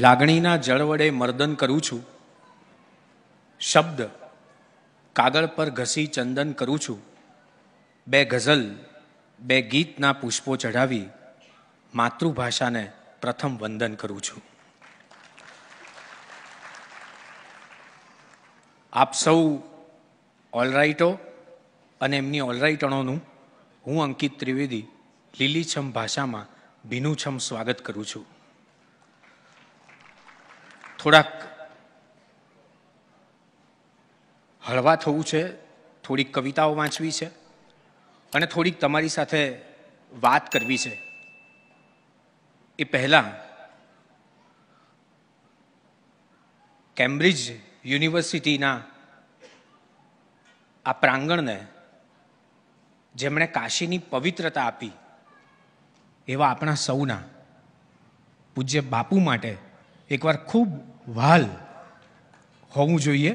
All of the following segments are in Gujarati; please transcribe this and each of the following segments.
લાગણીના જળ વડે મર્દન કરું છું શબ્દ કાગળ પર ઘસી ચંદન કરું છું બે ગઝલ બે ગીતના પુષ્પો ચઢાવી માતૃભાષાને પ્રથમ વંદન કરું છું આપ સૌ ઓલરાઇટો અને એમની ઓલરાઇટણોનું હું અંકિત ત્રિવેદી લીલીછમ ભાષામાં ભીનુંછમ સ્વાગત કરું છું થોડાક હળવા થવું છે થોડીક કવિતાઓ વાંચવી છે અને થોડીક તમારી સાથે વાત કરવી છે એ પહેલાં કેમ્બ્રિજ યુનિવર્સિટીના આ પ્રાંગણને જેમણે કાશીની પવિત્રતા આપી એવા આપણા સૌના પૂજ્ય બાપુ માટે એકવાર ખૂબ વહાલ હોવું જોઈએ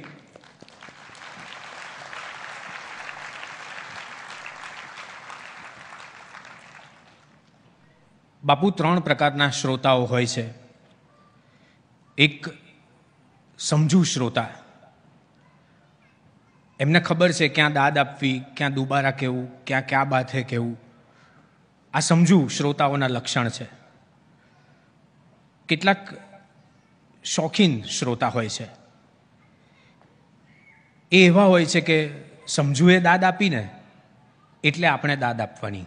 બાપુ ત્રણ પ્રકારના શ્રોતાઓ હોય છે એક સમજુ શ્રોતા એમને ખબર છે ક્યાં દાદ આપવી ક્યાં દુબારા કહેવું ક્યાં ક્યાં બાથે કહેવું આ સમજુ શ્રોતાઓના લક્ષણ છે કેટલાક શોખીન શ્રોતા હોય છે એ એવા હોય છે કે સમજુએ દાદ આપીને એટલે આપણે દાદ આપવાની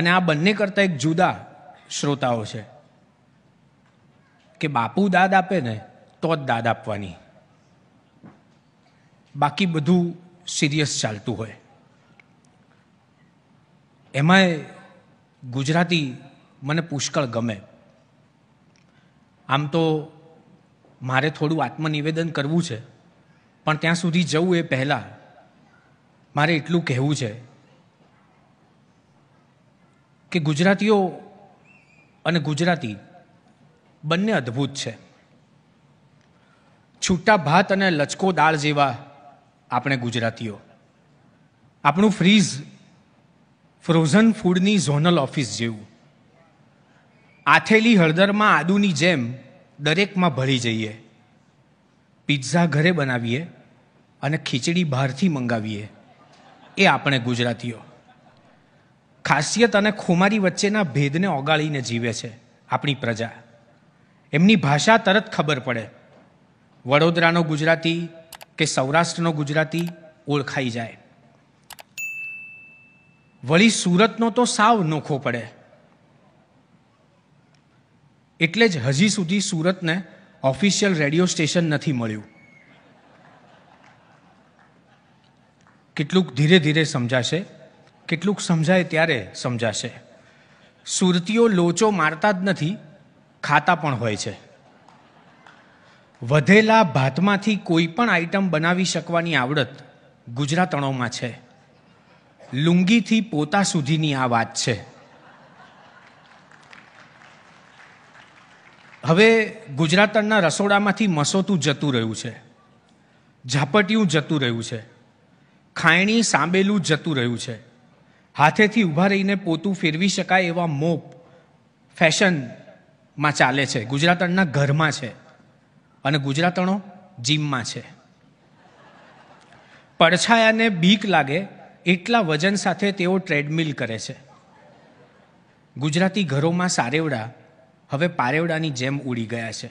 અને આ બંને કરતાં એક જુદા શ્રોતાઓ છે કે બાપુ દાદ આપે ને તો જ દાદ આપવાની બાકી બધું સિરિયસ ચાલતું હોય એમાંય ગુજરાતી મને પુષ્કળ ગમે આમ તો મારે થોડું આત્મનિવેદન કરવું છે પણ ત્યાં સુધી જવું એ પહેલાં મારે એટલું કહેવું છે કે ગુજરાતીઓ અને ગુજરાતી બંને અદ્ભુત છે છૂટા ભાત અને લચકો દાળ જેવા આપણે ગુજરાતીઓ આપણું ફ્રીઝ ફ્રોઝન ફૂડની ઝોનલ ઓફિસ જેવું આથેલી હળદરમાં આદુની જેમ દરેકમાં ભળી જઈએ પિઝા ઘરે બનાવીએ અને ખીચડી બહારથી મંગાવીએ એ આપણે ગુજરાતીઓ ખાસિયત અને ખુમારી વચ્ચેના ભેદને ઓગાળીને જીવે છે આપણી પ્રજા એમની ભાષા તરત ખબર પડે વડોદરાનો ગુજરાતી કે સૌરાષ્ટ્રનો ગુજરાતી ઓળખાઈ જાય વળી સુરતનો તો સાવ નોખો પડે એટલે જ હજી સુધી સુરતને ઓફિશિયલ રેડિયો સ્ટેશન નથી મળ્યું કેટલુંક ધીરે ધીરે સમજાશે કેટલુંક સમજાય ત્યારે સમજાશે સુરતીઓ લોચો મારતા જ નથી ખાતા પણ હોય છે વધેલા ભાતમાંથી કોઈ પણ આઈટમ બનાવી શકવાની આવડત ગુજરાતણોમાં છે લુંગીથી પોતા સુધીની આ વાત છે હવે ગુજરાતના રસોડામાંથી મસોતું જતું રહ્યું છે ઝાપટિયું જતું રહ્યું છે ખાયણી સાંબેલું જતું રહ્યું છે હાથેથી ઊભા રહીને પોતું ફેરવી શકાય એવા મોપ ફેશનમાં ચાલે છે ગુજરાતણના ઘરમાં છે અને ગુજરાતણો જીમમાં છે પડછાયાને બીક લાગે એટલા વજન સાથે તેઓ ટ્રેડમિલ કરે છે ગુજરાતી ઘરોમાં સારેવડા હવે પારેવડાની જેમ ઉડી ગયા છે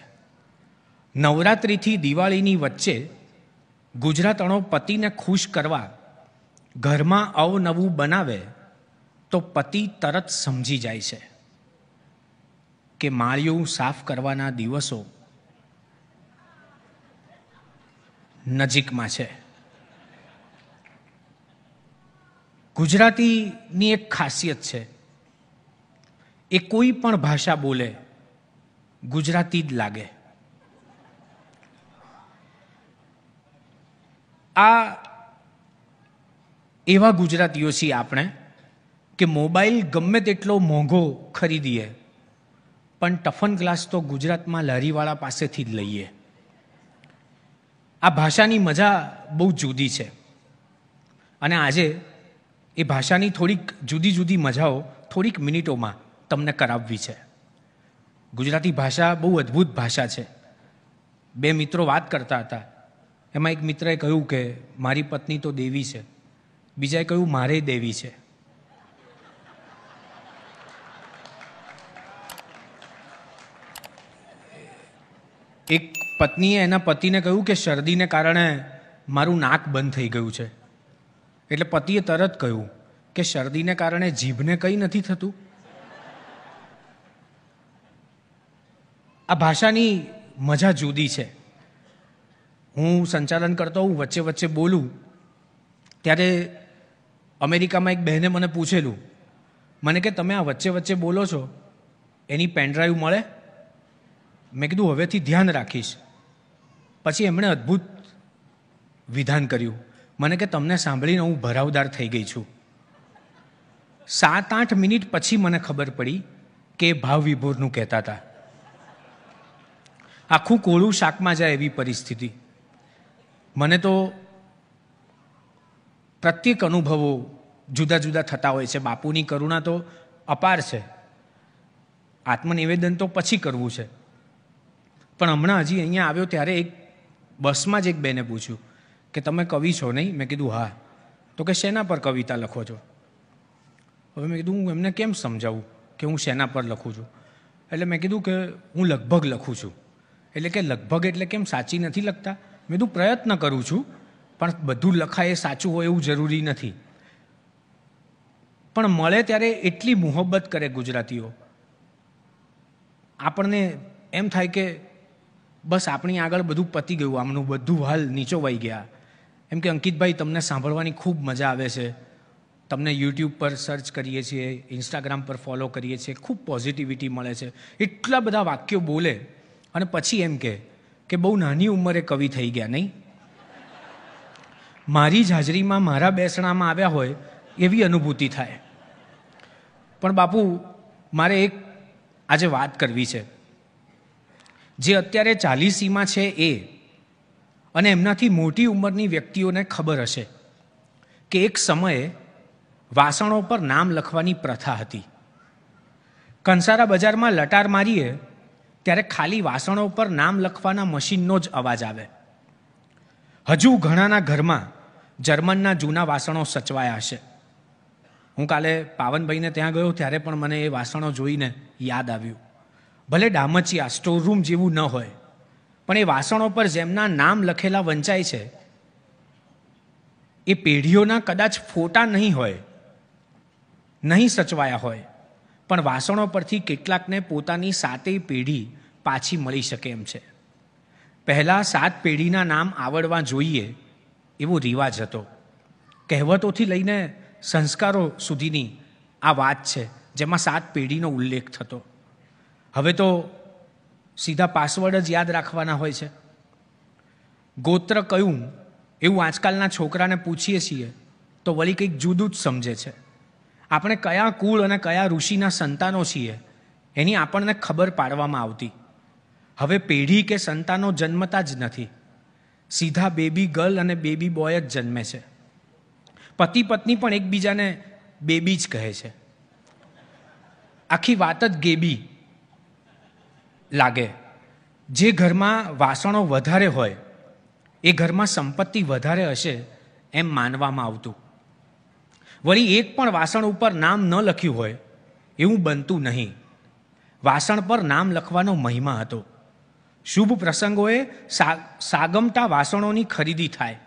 નવરાત્રિથી દિવાળીની વચ્ચે ગુજરાતણો પતિને ખુશ કરવા ઘરમાં અવનવું બનાવે તો પતિ તરત સમજી જાય છે કે માળિયું સાફ કરવાના દિવસો નજીકમાં છે ગુજરાતીની એક ખાસિયત છે એ કોઈ પણ ભાષા બોલે ગુજરાતી જ લાગે આ એવા ગુજરાતીઓ છીએ આપણે કે મોબાઈલ ગમે તેટલો મોંઘો ખરીદીએ પણ ટફન ગ્લાસ તો ગુજરાતમાં લારીવાળા પાસેથી જ લઈએ આ ભાષાની મજા બહુ જુદી છે અને આજે એ ભાષાની થોડીક જુદી જુદી મજાઓ થોડીક મિનિટોમાં તમને કરાવવી છે ગુજરાતી ભાષા બહુ અદ્ભુત ભાષા છે બે મિત્રો વાત કરતા હતા એમાં એક મિત્રએ કહ્યું કે મારી પત્ની તો દેવી છે બીજાએ કહ્યું મારે દેવી છે એક પત્નીએ એના પતિને કહ્યું કે શરદીને કારણે મારું નાક બંધ થઈ ગયું છે એટલે પતિએ તરત કહ્યું કે શરદીને કારણે જીભને કંઈ નથી થતું આ ભાષાની મજા જુદી છે હું સંચાલન કરતો હું વચ્ચે વચ્ચે બોલું ત્યારે અમેરિકામાં એક બહેને મને પૂછેલું મને કે તમે આ વચ્ચે વચ્ચે બોલો છો એની પેનડ્રાઈવ મળે મેં કીધું હવેથી ધ્યાન રાખીશ પછી એમણે અદ્ભુત વિધાન કર્યું મને કે તમને સાંભળીને હું ભરાવદાર થઈ ગઈ છું સાત આઠ મિનિટ પછી મને ખબર પડી કે ભાવ વિભોરનું કહેતા હતા આખું કોળું શાકમાં જાય એવી પરિસ્થિતિ મને તો પ્રત્યેક અનુભવો જુદા જુદા થતા હોય છે બાપુની કરુણા તો અપાર છે આત્મનિવેદન તો પછી કરવું છે પણ હમણાં હજી અહીંયા આવ્યો ત્યારે એક બસમાં જ એક બેને પૂછ્યું કે તમે કવિ છો નહીં મેં કીધું હા તો કે શેના પર કવિતા લખો છો હવે મેં કીધું હું એમને કેમ સમજાવું કે હું શેના પર લખું છું એટલે મેં કીધું કે હું લગભગ લખું છું એટલે કે લગભગ એટલે કેમ સાચી નથી લખતા મેં તું પ્રયત્ન કરું છું પણ બધું લખાય એ સાચું હોય એવું જરૂરી નથી પણ મળે ત્યારે એટલી મોહબ્બત કરે ગુજરાતીઓ આપણને એમ થાય કે બસ આપણી આગળ બધું પતી ગયું આમનું બધું હાલ નીચો નીચોવાઈ ગયા એમ કે અંકિતભાઈ તમને સાંભળવાની ખૂબ મજા આવે છે તમને યુટ્યુબ પર સર્ચ કરીએ છીએ ઇન્સ્ટાગ્રામ પર ફોલો કરીએ છીએ ખૂબ પોઝિટિવિટી મળે છે એટલા બધા વાક્યો બોલે અને પછી એમ કહે કે બહુ નાની ઉંમરે કવિ થઈ ગયા નહીં મારી જ હાજરીમાં મારા બેસણામાં આવ્યા હોય એવી અનુભૂતિ થાય પણ બાપુ મારે એક આજે વાત કરવી છે જે અત્યારે ચાલીસીમાં છે એ અને એમનાથી મોટી ઉંમરની વ્યક્તિઓને ખબર હશે કે એક સમયે વાસણો પર નામ લખવાની પ્રથા હતી કંસારા બજારમાં લટાર મારીએ ત્યારે ખાલી વાસણો પર નામ લખવાના મશીનનો જ અવાજ આવે હજુ ઘણાના ઘરમાં જર્મનના જૂના વાસણો સચવાયા હશે હું કાલે પાવનભાઈને ત્યાં ગયો ત્યારે પણ મને એ વાસણો જોઈને યાદ આવ્યું ભલે ડામચિયા સ્ટોરરૂમ જેવું ન હોય પણ એ વાસણો પર જેમના નામ લખેલા વંચાય છે એ પેઢીઓના કદાચ ફોટા નહીં હોય નહીં સચવાયા હોય પણ વાસણો પરથી કેટલાકને પોતાની સાતેય પેઢી પાછી મળી શકે એમ છે પહેલાં સાત પેઢીના નામ આવડવા જોઈએ એવો રિવાજ હતો કહેવતોથી લઈને સંસ્કારો સુધીની આ વાત છે જેમાં સાત પેઢીનો ઉલ્લેખ થતો હવે તો સીધા પાસવર્ડ જ યાદ રાખવાના હોય છે ગોત્ર કયું એવું આજકાલના છોકરાને પૂછીએ છીએ તો વળી કંઈક જુદું જ સમજે છે આપણે કયા કુળ અને કયા ઋષિના સંતાનો છીએ એની આપણને ખબર પાડવામાં આવતી હવે પેઢી કે સંતાનો જન્મતા જ નથી સીધા બેબી ગર્લ અને બેબી બોય જ જન્મે છે પતિ પત્ની પણ એકબીજાને બેબી જ કહે છે આખી વાત જ ગેબી લાગે જે ઘરમાં વાસણો વધારે હોય એ ઘરમાં સંપત્તિ વધારે હશે એમ માનવામાં આવતું વળી એક પણ વાસણ ઉપર નામ ન લખ્યું હોય એવું બનતું નહીં વાસણ પર નામ લખવાનો મહિમા હતો શુભ પ્રસંગોએ સાગમતા વાસણોની ખરીદી થાય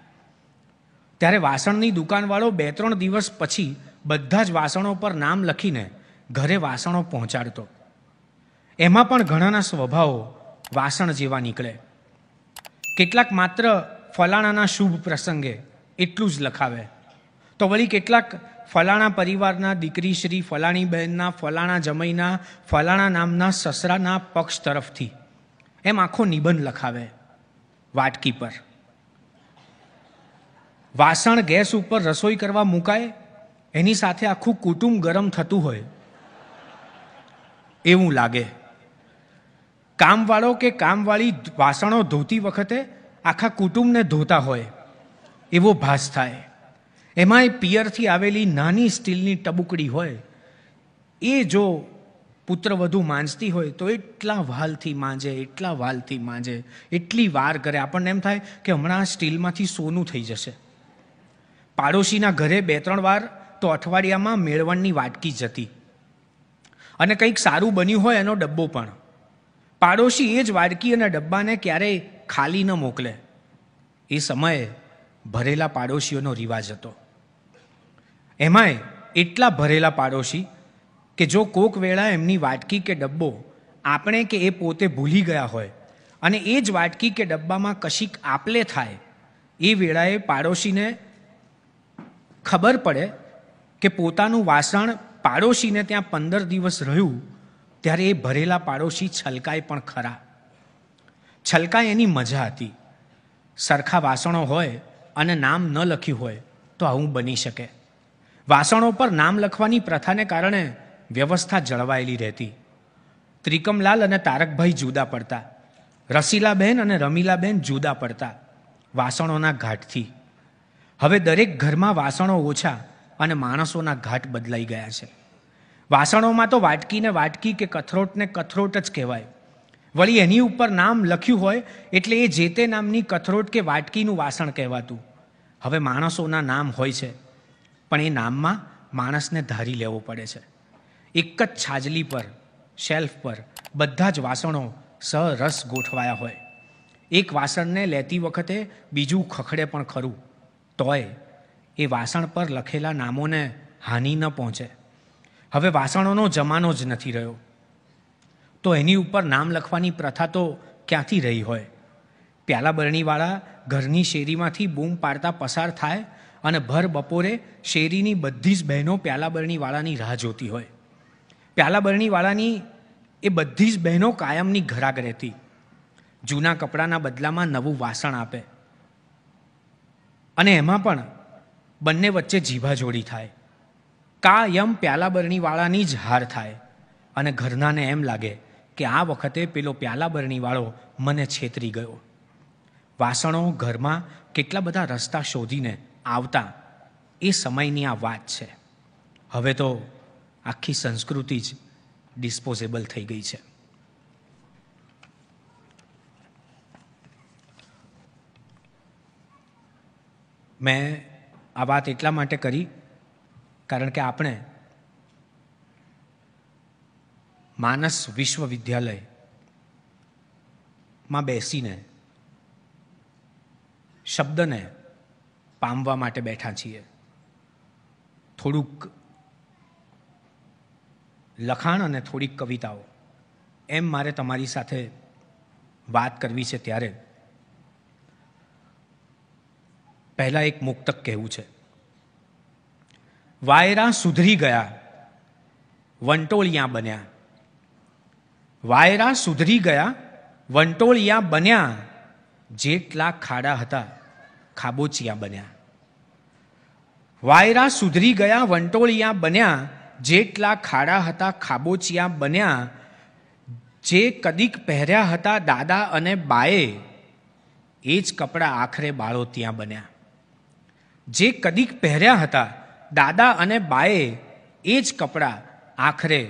ત્યારે વાસણની દુકાનવાળો બે ત્રણ દિવસ પછી બધા જ વાસણો પર નામ લખીને ઘરે વાસણો પહોંચાડતો એમાં પણ ઘણાના સ્વભાવો વાસણ જેવા નીકળે કેટલાક માત્ર ફલાણાના શુભ પ્રસંગે એટલું જ લખાવે તો વળી કેટલાક ફલાણા પરિવારના દીકરી શ્રી ફલાણી બહેનના ફલાણા જમૈના ફલાણા નામના સસરાના પક્ષ તરફથી એમ આખો નિબંધ લખાવે વાટકી પર વાસણ ગેસ ઉપર રસોઈ કરવા મુકાય એની સાથે આખું કુટુંબ ગરમ થતું હોય એવું લાગે કામવાળો કે કામવાળી વાસણો ધોતી વખતે આખા કુટુંબને ધોતા હોય એવો ભાસ થાય એમાંય પિયરથી આવેલી નાની સ્ટીલની ટબુકડી હોય એ જો પુત્ર વધુ માંજતી હોય તો એટલા વાલથી માંજે એટલા વાલથી માંજે એટલી વાર કરે આપણને એમ થાય કે હમણાં આ સ્ટીલમાંથી સોનું થઈ જશે પાડોશીના ઘરે બે ત્રણ વાર તો અઠવાડિયામાં મેળવણની વાટકી જતી અને કંઈક સારું બન્યું હોય એનો ડબ્બો પણ પાડોશી એ જ વાડકી અને ડબ્બાને ક્યારેય ખાલી ન મોકલે એ સમયે ભરેલા પાડોશીઓનો રિવાજ હતો એમાંય એટલા ભરેલા પાડોશી કે જો કોક વેળા એમની વાટકી કે ડબ્બો આપણે કે એ પોતે ભૂલી ગયા હોય અને એ જ વાટકી કે ડબ્બામાં કશીક આપલે થાય એ વેળાએ પાડોશીને ખબર પડે કે પોતાનું વાસણ પાડોશીને ત્યાં પંદર દિવસ રહ્યું ત્યારે એ ભરેલા પાડોશી છલકાય પણ ખરા છલકાય એની મજા હતી સરખા વાસણો હોય અને નામ ન લખ્યું હોય તો આવું બની શકે વાસણો પર નામ લખવાની પ્રથાને કારણે વ્યવસ્થા જળવાયેલી રહેતી ત્રિકમલાલ અને તારકભાઈ જુદા પડતા રસીલાબહેન અને રમીલાબહેન જુદા પડતા વાસણોના ઘાટથી હવે દરેક ઘરમાં વાસણો ઓછા અને માણસોના ઘાટ બદલાઈ ગયા છે વાસણોમાં તો વાટકીને વાટકી કે કથરોટને કથરોટ જ કહેવાય વળી એની ઉપર નામ લખ્યું હોય એટલે એ જે તે નામની કથરોટ કે વાટકીનું વાસણ કહેવાતું હવે માણસોના નામ હોય છે પણ એ નામમાં માણસને ધારી લેવો પડે છે એક જ છાજલી પર શેલ્ફ પર બધા જ વાસણો સરસ ગોઠવાયા હોય એક વાસણને લેતી વખતે બીજું ખખડે પણ ખરું તોય એ વાસણ પર લખેલા નામોને હાનિ ન પહોંચે હવે વાસણોનો જમાનો જ નથી રહ્યો તો એની ઉપર નામ લખવાની પ્રથા તો ક્યાંથી રહી હોય પ્યાલા બરણીવાળા ઘરની શેરીમાંથી બૂમ પાડતા પસાર થાય અને ભર બપોરે શેરીની બધી જ બહેનો પ્યાલાબરણીવાળાની રાહ જોતી હોય પ્યાલાબરણીવાળાની એ બધી જ બહેનો કાયમની ઘરાક રહેતી જૂના કપડાના બદલામાં નવું વાસણ આપે અને એમાં પણ બંને વચ્ચે જીભાજોડી થાય કાયમ પ્યાલાબરણીવાળાની જ હાર થાય અને ઘરનાને એમ લાગે કે આ વખતે પેલો પ્યાલાબરણીવાળો મને છેતરી ગયો વાસણો ઘરમાં કેટલા બધા રસ્તા શોધીને આવતા એ સમયની આ વાત છે હવે તો આખી સંસ્કૃતિ જ ડિસ્પોઝેબલ થઈ ગઈ છે મેં આ વાત એટલા માટે કરી કારણ કે આપણે માનસ વિશ્વવિદ્યાલયમાં બેસીને શબ્દને પામવા માટે બેઠા છીએ થોડુંક લખાણ અને થોડીક કવિતાઓ એમ મારે તમારી સાથે વાત કરવી છે ત્યારે પહેલાં એક મુક્તક કહેવું છે વાયરા સુધરી ગયા વંટોળિયા બન્યા વાયરા સુધરી ગયા વંટોળિયા બન્યા જેટલા ખાડા હતા ખાબોચિયા બન્યા વાયરા સુધરી ગયા વંટોળિયા બન્યા જેટલા ખાડા હતા ખાબોચિયા બન્યા જે કદીક પહેર્યા હતા દાદા અને બાએ એ જ કપડાં આખરે બાળો ત્યાં બન્યા જે કદીક પહેર્યા હતા દાદા અને બાએ એ જ કપડાં આખરે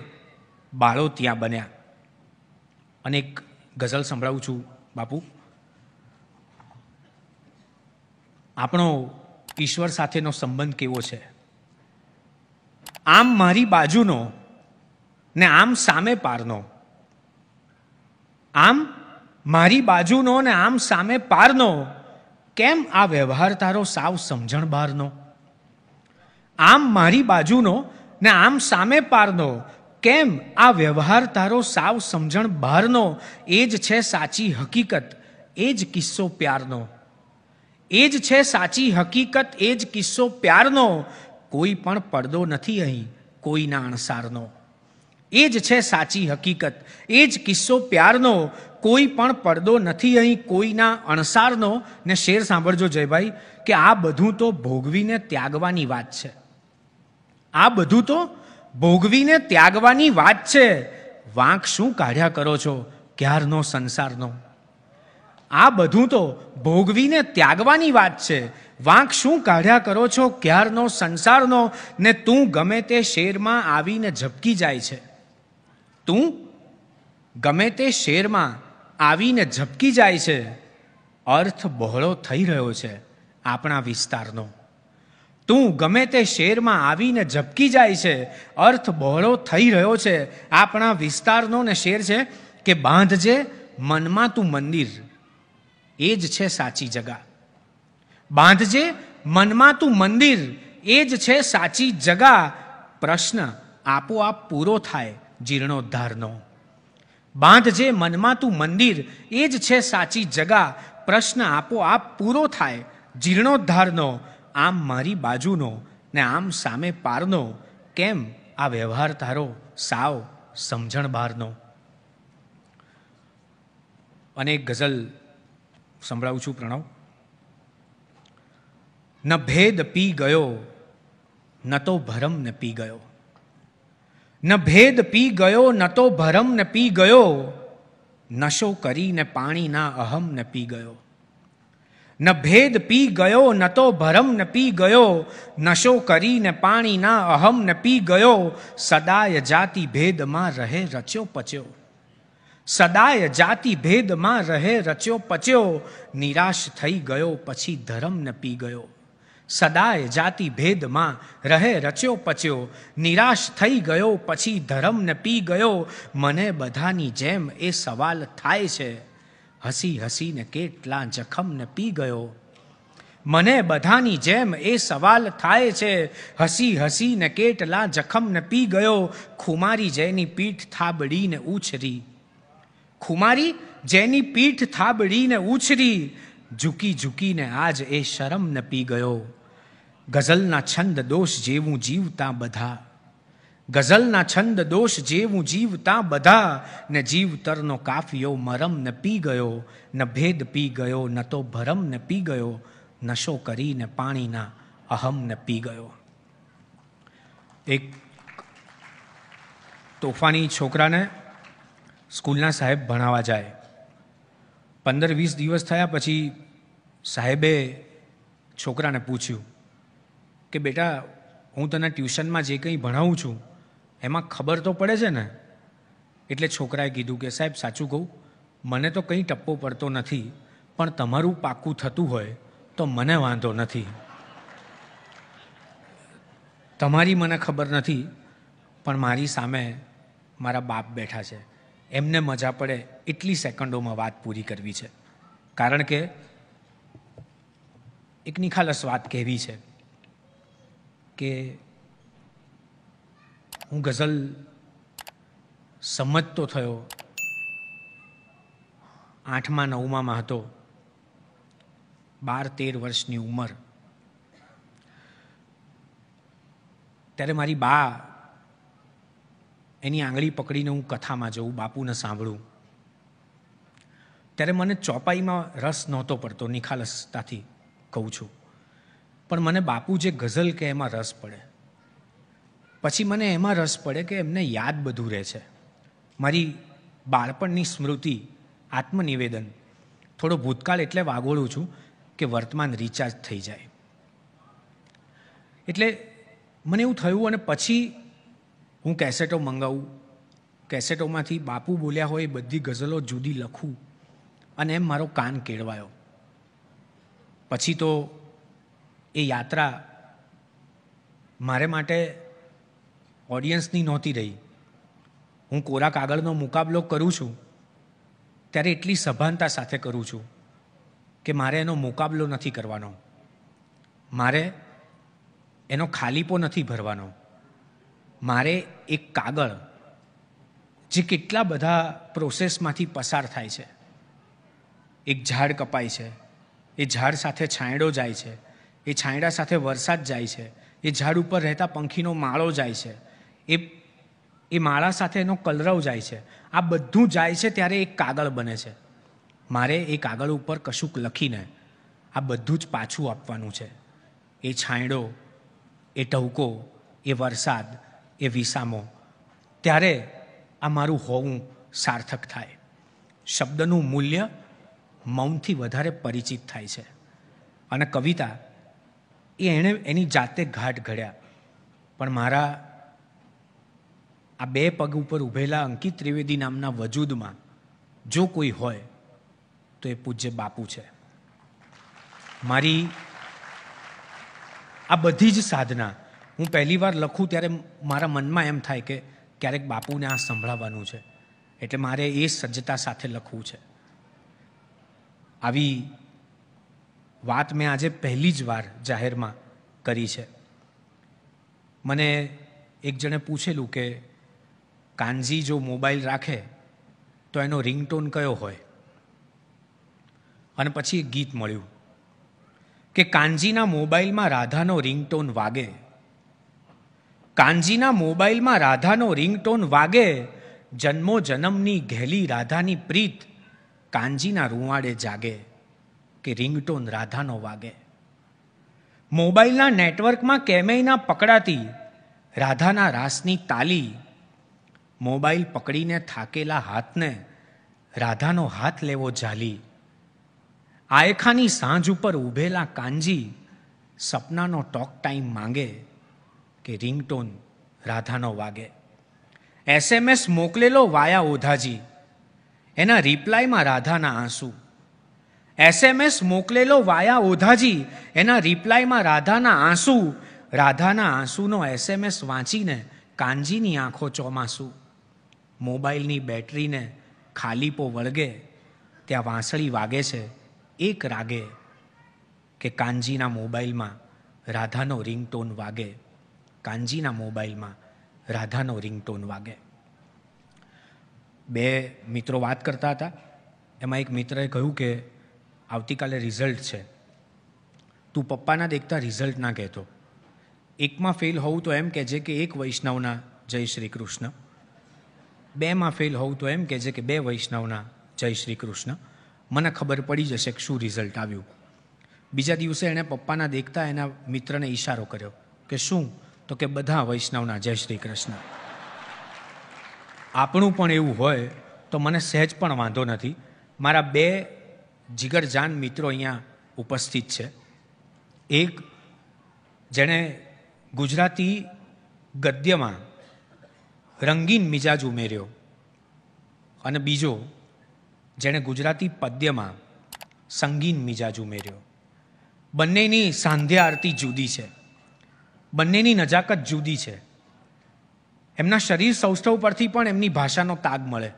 બાળો ત્યાં બન્યા અને એક ગઝલ સંભળાવું છું બાપુ આપણો ઈશ્વર સાથેનો સંબંધ કેવો છે આમ મારી બાજુનો ને આમ સામે પારનો આમ મારી બાજુનો ને આમ સામે પારનો કેમ આ વ્યવહાર તારો સાવ સમજણ બહારનો આમ મારી બાજુનો ને આમ સામે પારનો કેમ આ વ્યવહાર તારો સાવ સમજણ બહારનો એ જ છે સાચી હકીકત એ જ કિસ્સો પ્યારનો એ જ છે સાચી હકીકત એ જ કિસ્સો પ્યારનો કોઈ પણ પડદો નથી અહીં કોઈના અણસારનો એ જ છે સાચી હકીકત એ જ કિસ્સો પ્યારનો કોઈ પણ પડદો નથી અહીં કોઈના અણસારનો ને શેર સાંભળજો જયભાઈ કે આ બધું તો ભોગવીને ત્યાગવાની વાત છે આ બધું તો ભોગવીને ત્યાગવાની વાત છે વાંક શું કાઢ્યા કરો છો ક્યારનો સંસારનો આ બધું તો ભોગવીને ત્યાગવાની વાત છે વાંક શું કાઢ્યા કરો છો ક્યારનો સંસારનો ને તું ગમે તે શેરમાં આવીને ઝબકી જાય છે તું ગમે તે શેરમાં આવીને ઝબકી જાય છે અર્થ બહોળો થઈ રહ્યો છે આપણા વિસ્તારનો તું ગમે તે શેરમાં આવીને ઝબકી જાય છે અર્થ બહોળો થઈ રહ્યો છે આપણા વિસ્તારનો ને શેર છે કે બાંધજે મનમાં તું મંદિર એ જ છે સાચી જગા બાંધજે મનમાં તું મંદિર એ જ છે સાચી જગા પ્રશ્ન આપોઆપ પૂરો થાય જીર્ણોદ્ધારનો બાંધજે મનમાં તું મંદિર એ જ છે સાચી જગા પ્રશ્ન આપોઆપ પૂરો થાય જીર્ણોદ્ધારનો આમ મારી બાજુનો ને આમ સામે પારનો કેમ આ વ્યવહાર તારો સાવ સમજણ બહારનો અને ગઝલ સંભળાવું છું પ્રણવ ન ભેદ પી ગયો ન તો ભરમ ને પી ગયો ન ભેદ પી ગયો ન તો ભરમ ને પી ગયો નશો કરીને પાણીના અહમ ને પી ગયો ન ભેદ પી ગયો ન તો ભરમ ને પી ગયો નશો કરીને પાણીના અહમ ને પી ગયો સદાય જાતિ ભેદમાં રહે રચ્યો પચ્યો સદાય જાતિ ભેદમાં રહે રચ્યો પચ્યો નિરાશ થઈ ગયો પછી ધર્મને પી ગયો સદાય જાતિ ભેદમાં રહે રચ્યો પચ્યો નિરાશ થઈ ગયો પછી ધર્મને પી ગયો મને બધાની જેમ એ સવાલ થાય છે હસી હસીને કેટલા જખમને પી ગયો મને બધાની જેમ એ સવાલ થાય છે હસી હસીને કેટલા જખમને પી ગયો ખુમારી જેની પીઠ થાબડીને ઉછરી ખુમારી જેની પીઠ થાબડીને ઉછરી ઝૂકી ઝૂકીને આજ એ શરમ ન પી ગયો ગઝલના છંદ દોષ જેવું જીવતા બધા ગઝલના છંદ દોષ જેવું જીવતા બધા ને જીવતરનો કાફિયો મરમ ન પી ગયો ન ભેદ પી ગયો ન તો ભરમ ન પી ગયો નશો કરીને પાણીના અહમ ન પી ગયો એક તોફાની છોકરાને સ્કૂલના સાહેબ ભણાવવા જાય પંદર વીસ દિવસ થયા પછી સાહેબે છોકરાને પૂછ્યું કે બેટા હું તને ટ્યુશનમાં જે કંઈ ભણાવું છું એમાં ખબર તો પડે છે ને એટલે છોકરાએ કીધું કે સાહેબ સાચું કહું મને તો કંઈ ટપ્પો પડતો નથી પણ તમારું પાકું થતું હોય તો મને વાંધો નથી તમારી મને ખબર નથી પણ મારી સામે મારા બાપ બેઠા છે એમને મજા પડે એટલી સેકન્ડોમાં વાત પૂરી કરવી છે કારણ કે એક નિખાલસ વાત કહેવી છે કે હું ગઝલ સમજતો થયો આઠમાં નવમાં હતો બાર તેર વર્ષની ઉંમર ત્યારે મારી બા એની આંગળી પકડીને હું કથામાં જઉં બાપુને સાંભળું ત્યારે મને ચોપાઈમાં રસ નહોતો પડતો નિખાલસતાથી કહું છું પણ મને બાપુ જે ગઝલ કે એમાં રસ પડે પછી મને એમાં રસ પડે કે એમને યાદ બધું રહે છે મારી બાળપણની સ્મૃતિ આત્મનિવેદન થોડો ભૂતકાળ એટલે વાગોળું છું કે વર્તમાન રિચાર્જ થઈ જાય એટલે મને એવું થયું અને પછી હું કેસેટો મંગાવું કેસેટોમાંથી બાપુ બોલ્યા હોય એ બધી ગઝલો જુદી લખું અને એમ મારો કાન કેળવાયો પછી તો એ યાત્રા મારે માટે ઓડિયન્સની નહોતી રહી હું કોરા કાગળનો મુકાબલો કરું છું ત્યારે એટલી સભાનતા સાથે કરું છું કે મારે એનો મુકાબલો નથી કરવાનો મારે એનો ખાલીપો નથી ભરવાનો મારે એક કાગળ જે કેટલા બધા પ્રોસેસમાંથી પસાર થાય છે એક ઝાડ કપાય છે એ ઝાડ સાથે છાંયડો જાય છે એ છાંયડા સાથે વરસાદ જાય છે એ ઝાડ ઉપર રહેતા પંખીનો માળો જાય છે એ એ માળા સાથે એનો કલરવ જાય છે આ બધું જાય છે ત્યારે એક કાગળ બને છે મારે એ કાગળ ઉપર કશુંક લખીને આ બધું જ પાછું આપવાનું છે એ છાંયડો એ ટવકો એ વરસાદ એ વિસામો ત્યારે આ મારું હોવું સાર્થક થાય શબ્દનું મૂલ્ય મૌનથી વધારે પરિચિત થાય છે અને કવિતા એ એણે એની જાતે ઘાટ ઘડ્યા પણ મારા આ બે પગ ઉપર ઊભેલા અંકિત ત્રિવેદી નામના વજૂદમાં જો કોઈ હોય તો એ પૂજ્ય બાપુ છે મારી આ બધી જ સાધના હું પહેલી વાર લખું ત્યારે મારા મનમાં એમ થાય કે ક્યારેક બાપુને આ સંભળાવવાનું છે એટલે મારે એ સજ્જતા સાથે લખવું છે આવી વાત મેં આજે પહેલી જ વાર જાહેરમાં કરી છે મને એક જણે પૂછેલું કે કાનજી જો મોબાઈલ રાખે તો એનો રિંગટોન કયો હોય અને પછી એક ગીત મળ્યું કે કાનજીના મોબાઈલમાં રાધાનો રિંગટોન વાગે કાનજીના મોબાઈલમાં રાધાનો રિંગટોન વાગે જન્મો જન્મની ઘેલી રાધાની પ્રીત કાનજીના રૂવાડે જાગે કે રિંગટોન રાધાનો વાગે મોબાઈલના નેટવર્કમાં કેમેયના પકડાતી રાધાના રાસની તાલી મોબાઈલ પકડીને થાકેલા હાથને રાધાનો હાથ લેવો ઝાલી આયખાની સાંજ ઉપર ઊભેલા કાનજી સપનાનો ટોક ટાઈમ માંગે કે રિંગટોન રાધાનો વાગે એસએમએસ મોકલેલો વાયા ઓધાજી એના રિપ્લાયમાં રાધાના આંસુ એસએમએસ મોકલેલો વાયા ઓધાજી એના રિપ્લાયમાં રાધાના આંસુ રાધાના આંસુનો એસએમએસ વાંચીને કાનજીની આંખો ચોમાસું મોબાઈલની બેટરીને ખાલીપો વળગે ત્યાં વાંસળી વાગે છે એક રાગે કે કાનજીના મોબાઈલમાં રાધાનો રિંગટોન વાગે કાનજીના મોબાઈલમાં રાધાનો રિંગટોન વાગે બે મિત્રો વાત કરતા હતા એમાં એક મિત્રએ કહ્યું કે આવતીકાલે રિઝલ્ટ છે તું પપ્પાના દેખતા રિઝલ્ટ ના કહેતો એકમાં ફેલ હોઉં તો એમ કહેજે કે એક વૈષ્ણવના જય શ્રી કૃષ્ણ બેમાં ફેલ હોઉં તો એમ કહેજે કે બે વૈષ્ણવના જય શ્રી કૃષ્ણ મને ખબર પડી જશે કે શું રિઝલ્ટ આવ્યું બીજા દિવસે એણે પપ્પાના દેખતા એના મિત્રને ઈશારો કર્યો કે શું તો કે બધા વૈષ્ણવના જય શ્રી કૃષ્ણ આપણું પણ એવું હોય તો મને સહેજ પણ વાંધો નથી મારા બે જીગરજાન મિત્રો અહીંયા ઉપસ્થિત છે એક જેણે ગુજરાતી ગદ્યમાં રંગીન મિજાજ ઉમેર્યો અને બીજો જેણે ગુજરાતી પદ્યમાં સંગીન મિજાજ ઉમેર્યો બંનેની સાંધ્ય આરતી જુદી છે બંનેની નજાકત જુદી છે એમના શરીર સૌષ્ઠવ પરથી પણ એમની ભાષાનો તાગ મળે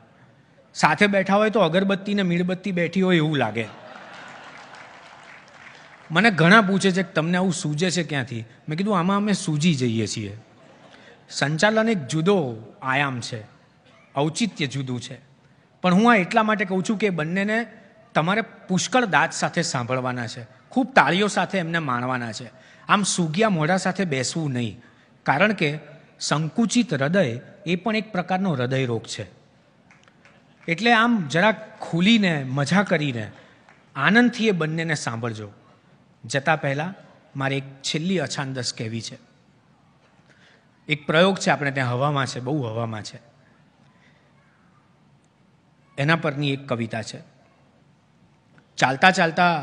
સાથે બેઠા હોય તો અગરબત્તી ને મીણબત્તી બેઠી હોય એવું લાગે મને ઘણા પૂછે છે કે તમને આવું સૂજે છે ક્યાંથી મેં કીધું આમાં અમે સૂજી જઈએ છીએ સંચાલન એક જુદો આયામ છે ઔચિત્ય જુદું છે પણ હું આ એટલા માટે કહું છું કે બંનેને તમારે પુષ્કળ દાંત સાથે સાંભળવાના છે ખૂબ તાળીઓ સાથે એમને માણવાના છે આમ સૂગ્યા મોઢા સાથે બેસવું નહીં કારણ કે સંકુચિત હૃદય એ પણ એક પ્રકારનો હૃદય રોગ છે એટલે આમ જરા ખુલીને મજા કરીને આનંદથી એ બંનેને સાંભળજો જતાં પહેલાં મારે એક છેલ્લી અછાંદસ કહેવી છે એક પ્રયોગ છે આપણે ત્યાં હવામાં છે બહુ હવામાં છે એના પરની એક કવિતા છે ચાલતા ચાલતા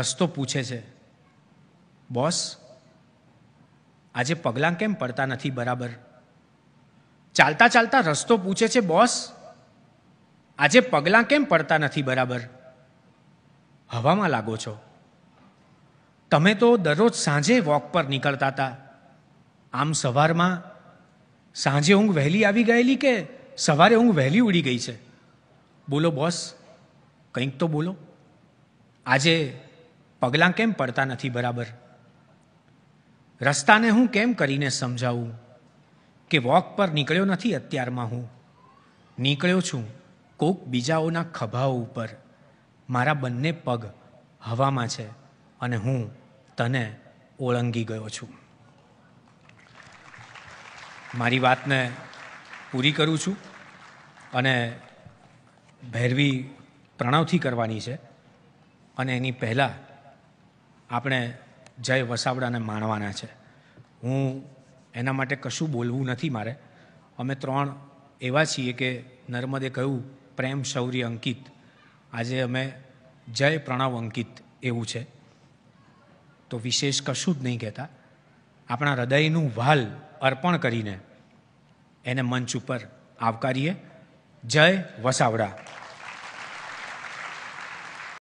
રસ્તો પૂછે છે બોસ આજે પગલાં કેમ પડતા નથી બરાબર ચાલતા ચાલતા રસ્તો પૂછે છે બોસ આજે પગલાં કેમ પડતા નથી બરાબર હવામાં લાગો છો તમે તો દરરોજ સાંજે વોક પર નીકળતા હતા આમ સવારમાં સાંજે ઊંઘ વહેલી આવી ગયેલી કે સવારે ઊંઘ વહેલી ઉડી ગઈ છે બોલો બોસ કંઈક તો બોલો આજે પગલાં કેમ પડતા નથી બરાબર રસ્તાને હું કેમ કરીને સમજાવું કે વોક પર નીકળ્યો નથી અત્યારમાં હું નીકળ્યો છું કોક બીજાઓના ખભાઓ ઉપર મારા બંને પગ હવામાં છે અને હું તને ઓળંગી ગયો છું મારી વાતને પૂરી કરું છું અને ભૈરવી પ્રણવથી કરવાની છે અને એની પહેલાં આપણે જય વસાવડાને માણવાના છે હું એના માટે કશું બોલવું નથી મારે અમે ત્રણ એવા છીએ કે નર્મદે કહ્યું પ્રેમ શૌર્ય અંકિત આજે અમે જય પ્રણવ અંકિત એવું છે તો વિશેષ કશું જ નહીં કહેતા આપણા હૃદયનું વાલ અર્પણ કરીને એને મંચ ઉપર આવકારીએ જય વસાવડા